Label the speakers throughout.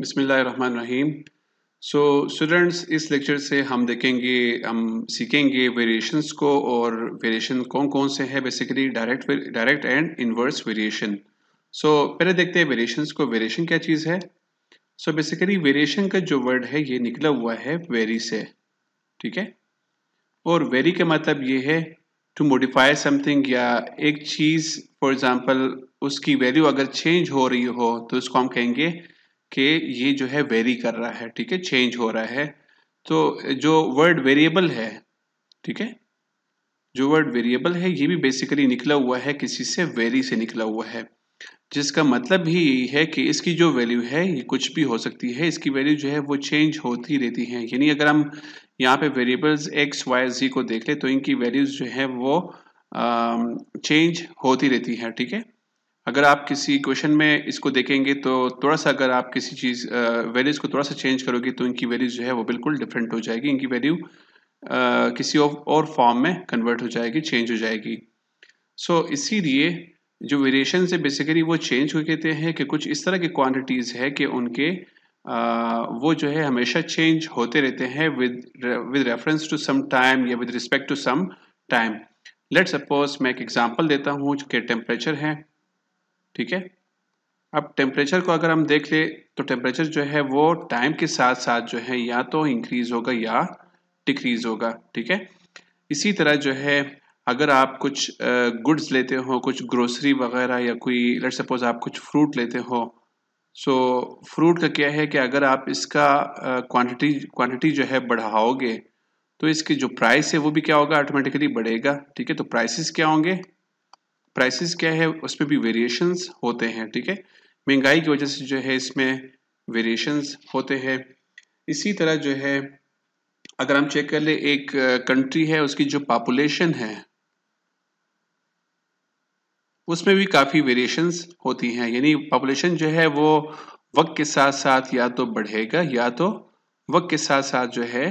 Speaker 1: बिसमीम so students इस lecture से हम देखेंगे हम सीखेंगे वेरिएशंस को और वेरिएशन कौन कौन से हैं basically direct direct and inverse variation so पहले देखते हैं वेरिएशंस को वेरिएशन क्या चीज़ है सो बेसिकली वेरिएशन का जो वर्ड है ये निकला हुआ है वेरी से ठीक है और वेरी का मतलब ये है टू मोडिफाई समथिंग या एक चीज़ फॉर एग्ज़ाम्पल उसकी वैल्यू अगर चेंज हो रही हो तो उसको हम कहेंगे कि ये जो है वेरी कर रहा है ठीक है चेंज हो रहा है तो जो वर्ड वेरिएबल है ठीक है जो वर्ड वेरिएबल है ये भी बेसिकली निकला हुआ है किसी से वेरी से निकला हुआ है जिसका मतलब भी यही है कि इसकी जो वैल्यू है ये कुछ भी हो सकती है इसकी वैल्यू जो है वो चेंज होती रहती है यानी अगर हम यहाँ पे वेरिएबल्स एक्स वाई जी को देख ले तो इनकी वैल्यूज़ जो है वो चेंज होती रहती है ठीक है अगर आप किसी क्वेश्चन में इसको देखेंगे तो थोड़ा सा अगर आप किसी चीज़ वैल्यूज़ को थोड़ा सा चेंज करोगे तो इनकी वैल्यूज़ जो है वो बिल्कुल डिफरेंट हो जाएगी इनकी वैल्यू किसी और फॉर्म में कन्वर्ट हो जाएगी चेंज हो जाएगी सो so, इसीलिए जो वेरिएशन है बेसिकली वो चेंज हो कहते हैं कि कुछ इस तरह की क्वांटिटीज़ है कि उनके आ, वो जो है हमेशा चेंज होते रहते हैं with with reference to some time या with respect to some time let suppose मैं एक एग्जांपल देता हूँ जो कि टेम्परेचर है ठीक है अब टेम्परेचर को अगर हम देख ले तो टेम्परेचर जो है वो टाइम के साथ साथ जो है या तो इंक्रीज़ होगा या डिक्रीज़ होगा ठीक है इसी तरह जो है अगर आप कुछ गुड्स लेते हो कुछ ग्रोसरी वगैरह या कोई लेट सपोज आप कुछ फ्रूट लेते हो सो so, फ्रूट का क्या है कि अगर आप इसका क्वांटिटी क्वांटिटी जो है बढ़ाओगे तो इसकी जो प्राइस है वो भी क्या होगा ऑटोमेटिकली बढ़ेगा ठीक है तो प्राइसेस क्या होंगे प्राइसेस क्या है उसमें भी वेरिएशंस होते हैं ठीक है महंगाई की वजह से जो है इसमें वेरिएशंस होते हैं इसी तरह जो है अगर हम चेक कर ले एक कंट्री है उसकी जो पॉपुलेशन है उसमें भी काफ़ी वेरिएशंस होती हैं यानी पॉपुलेशन जो है वो वक्त के साथ साथ या तो बढ़ेगा या तो वक्त के साथ साथ जो है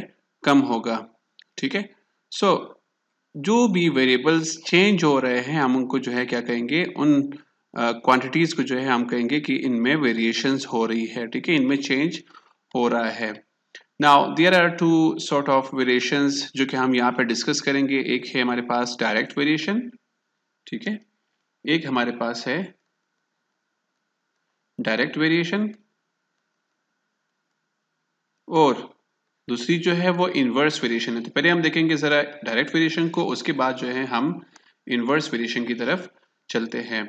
Speaker 1: कम होगा ठीक है सो जो भी वेरिएबल्स चेंज हो रहे हैं हम उनको जो है क्या कहेंगे उन क्वांटिटीज़ uh, को जो है हम कहेंगे कि इनमें वेरिएशंस हो रही है ठीक है इनमें चेंज हो रहा है now there are two sort of variations जो कि हम यहाँ पर डिस्कस करेंगे एक है हमारे पास डायरेक्ट वेरिएशन ठीक है एक हमारे पास है डायरेक्ट वेरिएशन और दूसरी जो है वो इन्वर्स वेरिएशन है तो पहले हम देखेंगे ज़रा डायरेक्ट वेरिएशन को उसके बाद जो है हम इन्वर्स वेरिएशन की तरफ चलते हैं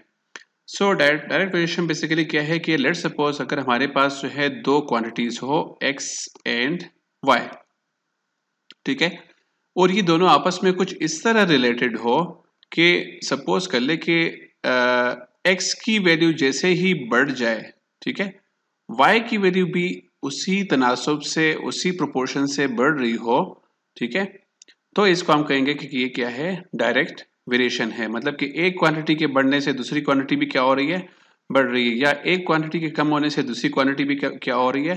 Speaker 1: so direct direct variation basically क्या है कि लेट सपोज अगर हमारे पास जो है दो क्वांटिटीज हो एक्स एंड वाई ठीक है और ये दोनों आपस में कुछ इस तरह रिलेटेड हो कि सपोज कर ले कि एक्स की वैल्यू जैसे ही बढ़ जाए ठीक है वाई की वैल्यू भी उसी तनासब से उसी प्रोपोर्शन से बढ़ रही हो ठीक है तो इसको हम कहेंगे कि ये क्या है डायरेक्ट वेरिएशन है मतलब कि एक क्वांटिटी के बढ़ने से दूसरी क्वांटिटी भी क्या हो रही है बढ़ रही है या एक क्वांटिटी के कम होने से दूसरी क्वांटिटी भी क्या हो रही है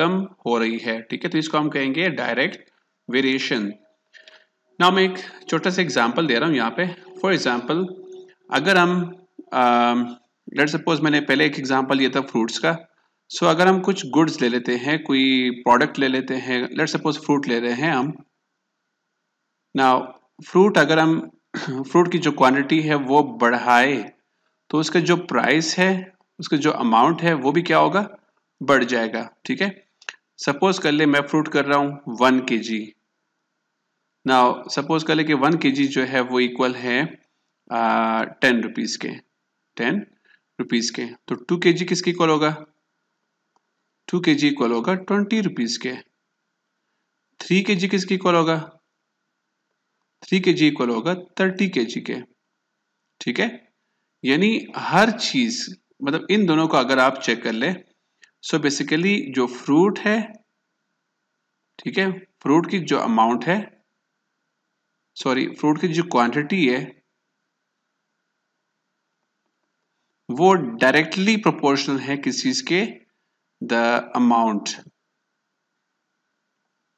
Speaker 1: कम हो रही है ठीक है तो इसको हम कहेंगे डायरेक्ट वेरिएशन ना मैं एक छोटा सा एग्जाम्पल दे रहा हूँ यहाँ पे फॉर एग्जाम्पल अगर हम लेट सपोज मैंने पहले एक एग्जाम्पल लिया था फ्रूट्स का सो so, अगर हम कुछ गुड्स ले लेते हैं कोई प्रोडक्ट ले लेते हैं लेट सपोज फ्रूट ले रहे हैं हम ना फ्रूट अगर हम फ्रूट की जो क्वांटिटी है वो बढ़ाए तो उसका जो प्राइस है उसका जो अमाउंट है वो भी क्या होगा बढ़ जाएगा ठीक है सपोज कर ले मैं फ्रूट कर रहा हूँ वन के जी ना सपोज कर ले कि वन के जी जो है वो इक्वल है टेन uh, रुपीज़ के टेन रुपीज़ के तो टू के जी किसके इक्वल होगा टू के जी इक्वल होगा ट्वेंटी रुपीज़ के थ्री के जी किसके इक्वल होगा थ्री के जी इक्वल होगा थर्टी के जी के ठीक है यानी हर चीज़ मतलब इन दोनों को अगर आप चेक कर ले सो so बेसिकली जो फ्रूट है ठीक है फ्रूट की जो अमाउंट है सॉरी फ्रूट की जो क्वांटिटी है वो डायरेक्टली प्रोपोर्शनल है किस चीज़ के the amount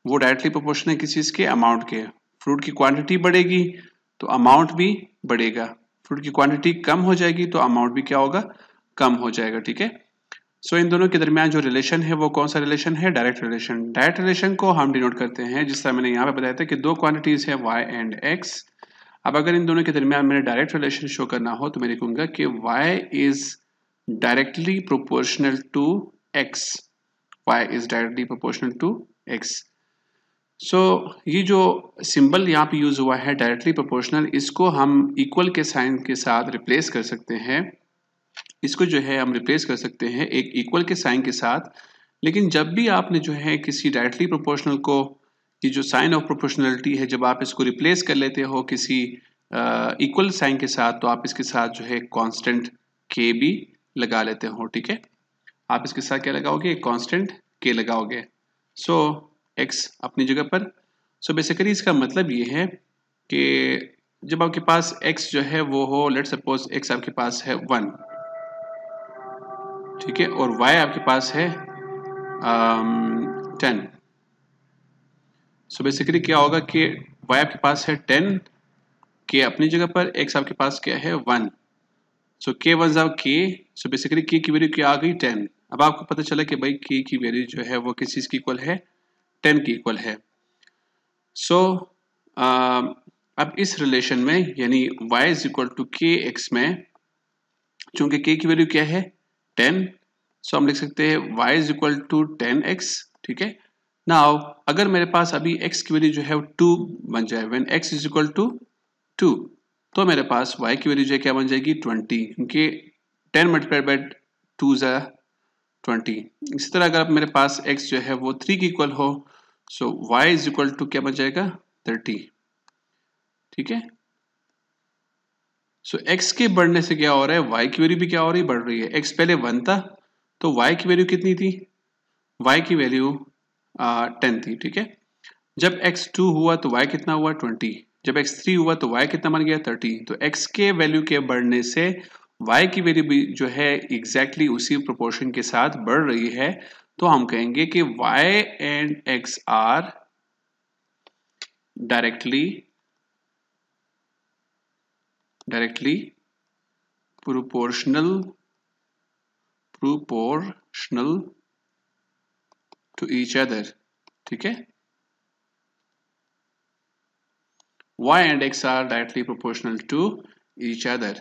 Speaker 1: वो डायरेक्टली प्रोपोर्शन है किस चीज़ के अमाउंट के फ्रूट की क्वांटिटी बढ़ेगी तो अमाउंट भी बढ़ेगा फ्रूट की क्वांटिटी कम हो जाएगी तो अमाउंट भी क्या होगा कम हो जाएगा ठीक है सो इन दोनों के दरमियान जो रिलेशन है वो कौन सा रिलेशन है डायरेक्ट रिलेशन डायरेक्ट रिलेशन को हम डिनोट करते हैं जिस तरह मैंने यहाँ पे बताया था कि दो क्वांटिटीज़ है वाई एंड एक्स अब अगर इन दोनों के दरमियान मैंने डायरेक्ट रिलेशन शो करना हो तो मैं लिखूंगा कि Y is directly proportional to x y is directly proportional to x so so, ये जो सिंबल यहाँ पे यूज़ हुआ है डायरेक्टली प्रोपोर्शनल इसको हम इक्वल के साइन के साथ रिप्लेस कर सकते हैं इसको जो है हम रिप्लेस कर सकते हैं एक इक्वल के साइन के साथ लेकिन जब भी आपने जो है किसी डायरेक्टली प्रोपोर्शनल को ये जो साइन ऑफ प्रोपोर्शनलिटी है जब आप इसको रिप्लेस कर लेते हो किसी इक्वल uh, साइन के साथ तो आप इसके साथ जो है कॉन्स्टेंट के भी लगा लेते हो ठीक है आप इसके साथ क्या लगाओगे कॉन्स्टेंट के लगाओगे सो so, एक्स अपनी जगह पर सो so, बेसिकली इसका मतलब ये है कि जब आपके पास एक्स जो है वो हो लेट सपोज एक्स आपके पास है वन ठीक है और वाई आपके पास है टेन सो बेसिकली क्या होगा कि वाई आपके पास है टेन के अपनी जगह पर एक्स आपके पास क्या है वन सो के वन आर के सो बेसिकली के की वैल्यू क्या आ गई टेन अब आपको पता चला कि भाई के की वैल्यू जो है वो किस चीज़ की इक्वल है टेन की इक्वल है सो so, um, अब इस रिलेशन में यानी y is equal to K X में चूंकि k की वैल्यू क्या है 10 सो so हम लिख सकते हैं y is equal to ten X ठीक है नाउ अगर मेरे पास अभी x की वैल्यू जो है टू बन जाए when x is equal to two तो मेरे पास y की वैल्यू जो है क्या बन जाएगी 20 क्योंकि 10 मल्टीप्लाइड बाई टू ज़ा ट्वेंटी इसी तरह अगर मेरे पास एक्स जो है वो थ्री के इक्वल हो so Y is equal to क्या बन जाएगा थर्टी ठीक है सो एक्स के बढ़ने से क्या हो रहा है वाई की वैल्यू भी क्या हो रही है बढ़ रही है एक्स पहले वन था तो वाई की वैल्यू कितनी थी वाई की वैल्यू टेन थी ठीक है जब एक्स टू हुआ तो वाई कितना हुआ ट्वेंटी जब एक्स थ्री हुआ तो वाई कितना बन गया थर्टी तो एक्स के वैल्यू के बढ़ने से y की वैल्यू जो है एग्जैक्टली exactly उसी प्रोपोर्शन के साथ बढ़ रही है तो हम कहेंगे कि y and x are directly directly proportional proportional to each other ठीक है y and x are directly proportional to each other